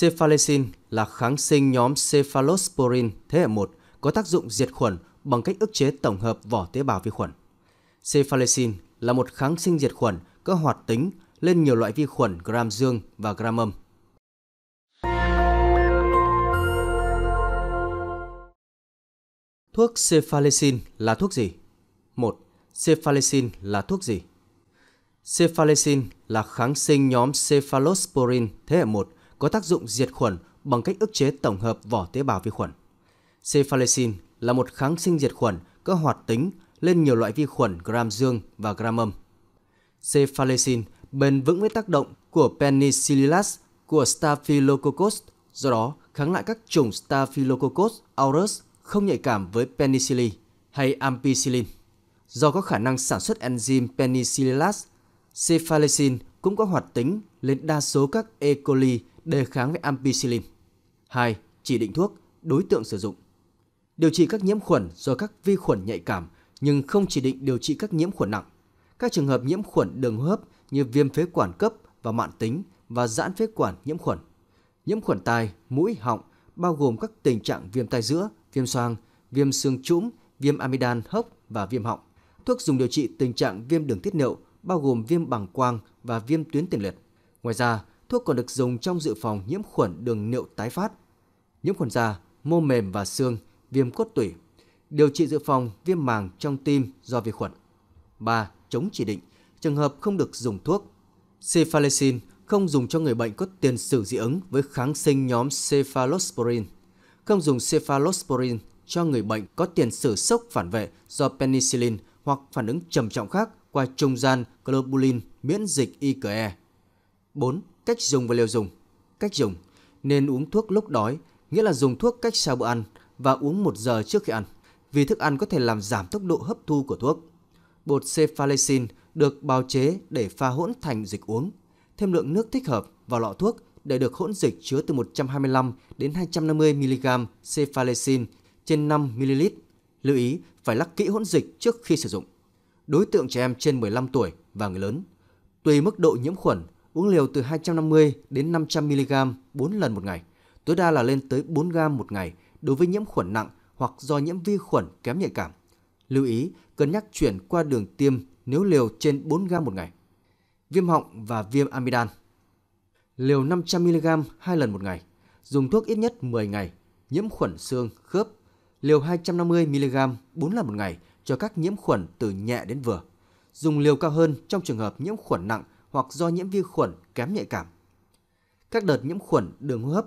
Cephalesin là kháng sinh nhóm cephalosporin thế hệ 1 có tác dụng diệt khuẩn bằng cách ức chế tổng hợp vỏ tế bào vi khuẩn. Cephalesin là một kháng sinh diệt khuẩn có hoạt tính lên nhiều loại vi khuẩn gram dương và gram âm. Thuốc cephalesin là thuốc gì? 1. Cephalesin là thuốc gì? Cephalesin là kháng sinh nhóm cephalosporin thế hệ 1 có tác dụng diệt khuẩn bằng cách ức chế tổng hợp vỏ tế bào vi khuẩn. Cephalesin là một kháng sinh diệt khuẩn có hoạt tính lên nhiều loại vi khuẩn gram dương và gram âm. Cephalesin bền vững với tác động của Penicillus của Staphylococcus, do đó kháng lại các chủng Staphylococcus aureus không nhạy cảm với penicillin hay ampicillin. Do có khả năng sản xuất enzyme penicillin, cephalesin cũng có hoạt tính lên đa số các E. coli đề kháng với ampicillin. 2. Chỉ định thuốc, đối tượng sử dụng. Điều trị các nhiễm khuẩn do các vi khuẩn nhạy cảm nhưng không chỉ định điều trị các nhiễm khuẩn nặng. Các trường hợp nhiễm khuẩn đường hô hấp như viêm phế quản cấp và mạn tính và giãn phế quản nhiễm khuẩn. Nhiễm khuẩn tai, mũi, họng bao gồm các tình trạng viêm tai giữa, viêm xoang, viêm xương trũng, viêm amidan, hốc và viêm họng. Thuốc dùng điều trị tình trạng viêm đường tiết niệu bao gồm viêm bằng quang và viêm tuyến tiền liệt. Ngoài ra, thuốc còn được dùng trong dự phòng nhiễm khuẩn đường niệu tái phát, nhiễm khuẩn da, mô mềm và xương, viêm cốt tủy, điều trị dự phòng viêm màng trong tim do vi khuẩn. 3. Chống chỉ định, trường hợp không được dùng thuốc. Cephalesin không dùng cho người bệnh có tiền sử dị ứng với kháng sinh nhóm cephalosporin. Không dùng cephalosporin cho người bệnh có tiền sử sốc phản vệ do penicillin hoặc phản ứng trầm trọng khác qua trung gian globulin miễn dịch IgE. 4. Cách dùng và liều dùng Cách dùng Nên uống thuốc lúc đói, nghĩa là dùng thuốc cách sau bữa ăn và uống 1 giờ trước khi ăn, vì thức ăn có thể làm giảm tốc độ hấp thu của thuốc. Bột cephalesin được bào chế để pha hỗn thành dịch uống, thêm lượng nước thích hợp vào lọ thuốc để được hỗn dịch chứa từ 125 đến 250 mg cephalesin trên 5 ml. Lưu ý phải lắc kỹ hỗn dịch trước khi sử dụng. Đối tượng trẻ em trên 15 tuổi và người lớn. Tùy mức độ nhiễm khuẩn uống liều từ 250 đến 500 mg 4 lần một ngày, tối đa là lên tới 4 g một ngày đối với nhiễm khuẩn nặng hoặc do nhiễm vi khuẩn kém nhạy cảm. Lưu ý cân nhắc chuyển qua đường tiêm nếu liều trên 4 g một ngày. Viêm họng và viêm amidan. Liều 500 mg 2 lần một ngày, dùng thuốc ít nhất 10 ngày, nhiễm khuẩn xương, khớp. Liều 250 mg 4 lần một ngày cho các nhiễm khuẩn từ nhẹ đến vừa. Dùng liều cao hơn trong trường hợp nhiễm khuẩn nặng hoặc do nhiễm vi khuẩn kém nhạy cảm. Các đợt nhiễm khuẩn đường hô hấp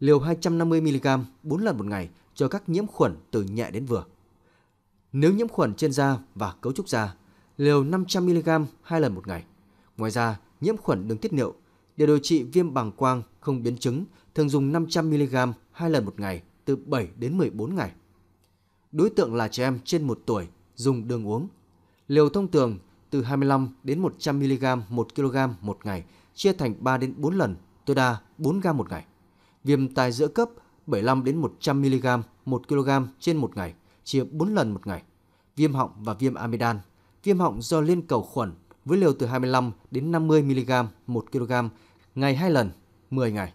liều 250mg 4 lần một ngày cho các nhiễm khuẩn từ nhẹ đến vừa. Nếu nhiễm khuẩn trên da và cấu trúc da, liều 500mg 2 lần một ngày. Ngoài ra, nhiễm khuẩn đường tiết niệu để điều trị viêm bàng quang không biến chứng thường dùng 500mg 2 lần một ngày từ 7 đến 14 ngày. Đối tượng là trẻ em trên 1 tuổi dùng đường uống. Liều thông thường từ 25 đến 100 mg 1 kg một ngày, chia thành 3 đến 4 lần, tối đa 4 g một ngày. Viêm tai giữa cấp 75 đến 100 mg 1 kg trên một ngày, chia 4 lần một ngày. Viêm họng và viêm amidan, viêm họng do liên cầu khuẩn với liều từ 25 đến 50 mg 1 kg ngày 2 lần, 10 ngày.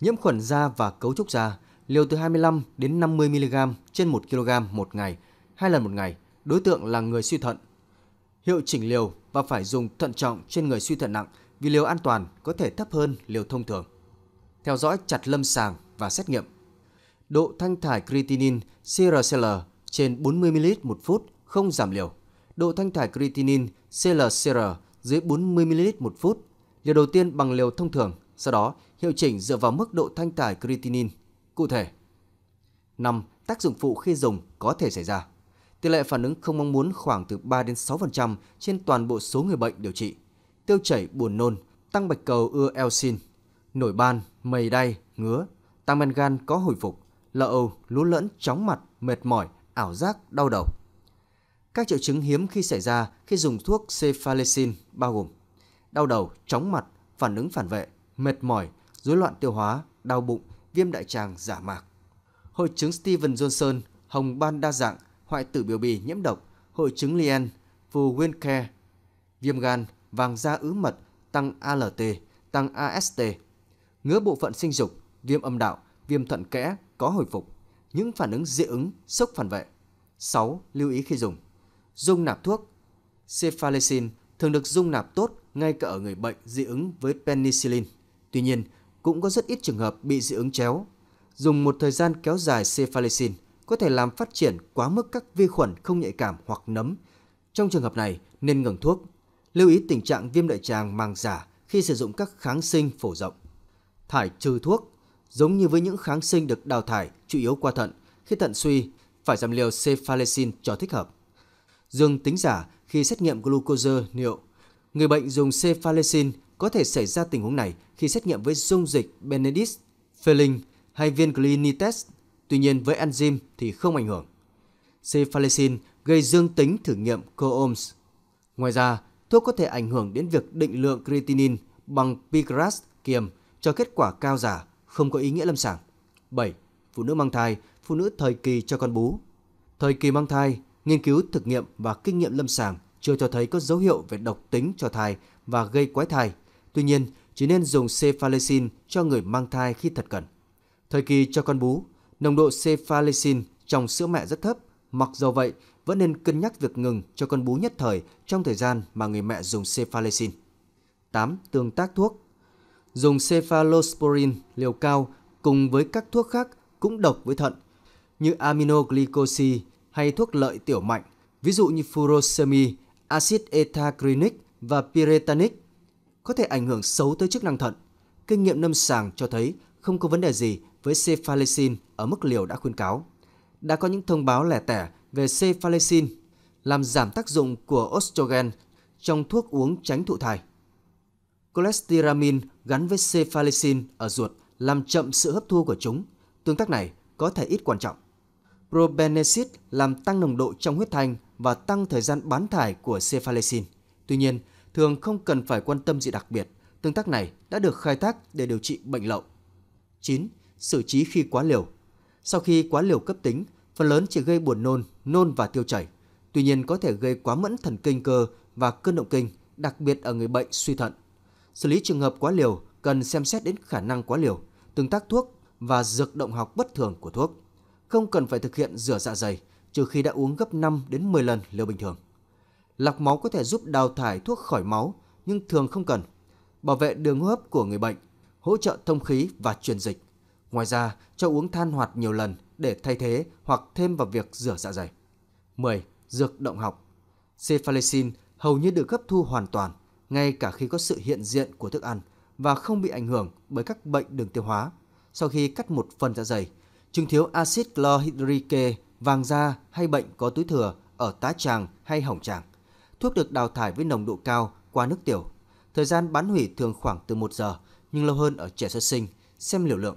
Nhiễm khuẩn da và cấu trúc da, liều từ 25 đến 50 mg trên 1 kg một ngày, 2 lần một ngày, đối tượng là người suy thận. Hiệu chỉnh liều và phải dùng thận trọng trên người suy thận nặng vì liều an toàn có thể thấp hơn liều thông thường. Theo dõi chặt lâm sàng và xét nghiệm. Độ thanh thải creatinine CRCL trên 40ml một phút không giảm liều. Độ thanh thải creatinine CLCR dưới 40ml một phút. Liều đầu tiên bằng liều thông thường, sau đó hiệu chỉnh dựa vào mức độ thanh thải creatinine. Cụ thể, 5. Tác dụng phụ khi dùng có thể xảy ra. Tỷ lệ phản ứng không mong muốn khoảng từ 3 đến 6% trên toàn bộ số người bệnh điều trị. Tiêu chảy buồn nôn, tăng bạch cầu ưa Elsin, nổi ban, mầy đay, ngứa, tăng men gan có hồi phục, lợ âu, lú lẫn, chóng mặt, mệt mỏi, ảo giác, đau đầu. Các triệu chứng hiếm khi xảy ra khi dùng thuốc cephalesin bao gồm đau đầu, chóng mặt, phản ứng phản vệ, mệt mỏi, rối loạn tiêu hóa, đau bụng, viêm đại tràng giả mạc. Hội chứng Steven Johnson, hồng ban đa dạng hoại tử biểu bì nhiễm độc, hội chứng Lien, phù nguyên khe viêm gan, vàng da ứ mật, tăng ALT, tăng AST, ngứa bộ phận sinh dục, viêm âm đạo, viêm thận kẽ có hồi phục, những phản ứng dị ứng, sốc phản vệ. 6. Lưu ý khi dùng. Dung nạp thuốc Cephalesin thường được dung nạp tốt ngay cả ở người bệnh dị ứng với penicillin. Tuy nhiên, cũng có rất ít trường hợp bị dị ứng chéo. Dùng một thời gian kéo dài cephalesin – có thể làm phát triển quá mức các vi khuẩn không nhạy cảm hoặc nấm. Trong trường hợp này, nên ngừng thuốc. Lưu ý tình trạng viêm đại tràng màng giả khi sử dụng các kháng sinh phổ rộng. Thải trừ thuốc Giống như với những kháng sinh được đào thải chủ yếu qua thận, khi thận suy, phải giảm liều cephalesin cho thích hợp. Dương tính giả khi xét nghiệm glucose niệu. Người bệnh dùng cephalesin có thể xảy ra tình huống này khi xét nghiệm với dung dịch Benedict, Feeling hay viên Glinites Tuy nhiên với enzyme thì không ảnh hưởng. Cephalesin gây dương tính thử nghiệm CoOMS. Ngoài ra, thuốc có thể ảnh hưởng đến việc định lượng creatinine bằng Pigras kiềm cho kết quả cao giả, không có ý nghĩa lâm sàng. 7. Phụ nữ mang thai, phụ nữ thời kỳ cho con bú. Thời kỳ mang thai, nghiên cứu thực nghiệm và kinh nghiệm lâm sàng chưa cho thấy có dấu hiệu về độc tính cho thai và gây quái thai. Tuy nhiên, chỉ nên dùng cephalesin cho người mang thai khi thật cần. Thời kỳ cho con bú, Nồng độ cephalisin trong sữa mẹ rất thấp, mặc dù vậy vẫn nên cân nhắc việc ngừng cho con bú nhất thời trong thời gian mà người mẹ dùng cephalisin. 8. Tương tác thuốc Dùng cephalosporin liều cao cùng với các thuốc khác cũng độc với thận như aminoglycosi hay thuốc lợi tiểu mạnh, ví dụ như furosemi, axit ethacrynic và piretanic có thể ảnh hưởng xấu tới chức năng thận. Kinh nghiệm lâm sàng cho thấy không có vấn đề gì với cephalesin ở mức liều đã khuyên cáo. Đã có những thông báo lẻ tẻ về cephalesin làm giảm tác dụng của estrogen trong thuốc uống tránh thụ thai. Cholestiramin gắn với cephalesin ở ruột làm chậm sự hấp thu của chúng. Tương tác này có thể ít quan trọng. Probenecid làm tăng nồng độ trong huyết thanh và tăng thời gian bán thải của cephalesin. Tuy nhiên, thường không cần phải quan tâm gì đặc biệt. Tương tác này đã được khai thác để điều trị bệnh lậu. 9 xử trí khi quá liều. Sau khi quá liều cấp tính, phần lớn chỉ gây buồn nôn, nôn và tiêu chảy. Tuy nhiên có thể gây quá mẫn thần kinh cơ và cơn động kinh, đặc biệt ở người bệnh suy thận. Xử lý trường hợp quá liều cần xem xét đến khả năng quá liều, tương tác thuốc và dược động học bất thường của thuốc. Không cần phải thực hiện rửa dạ dày, trừ khi đã uống gấp 5 đến 10 lần liều bình thường. Lọc máu có thể giúp đào thải thuốc khỏi máu, nhưng thường không cần. Bảo vệ đường hô hấp của người bệnh, hỗ trợ thông khí và truyền dịch Ngoài ra, cho uống than hoạt nhiều lần để thay thế hoặc thêm vào việc rửa dạ dày. 10. Dược động học Cephalesin hầu như được hấp thu hoàn toàn, ngay cả khi có sự hiện diện của thức ăn và không bị ảnh hưởng bởi các bệnh đường tiêu hóa. Sau khi cắt một phần dạ dày, chứng thiếu axit chlorhydrique, vàng da hay bệnh có túi thừa ở tá tràng hay hỏng tràng. Thuốc được đào thải với nồng độ cao qua nước tiểu. Thời gian bán hủy thường khoảng từ 1 giờ, nhưng lâu hơn ở trẻ sơ sinh, xem liều lượng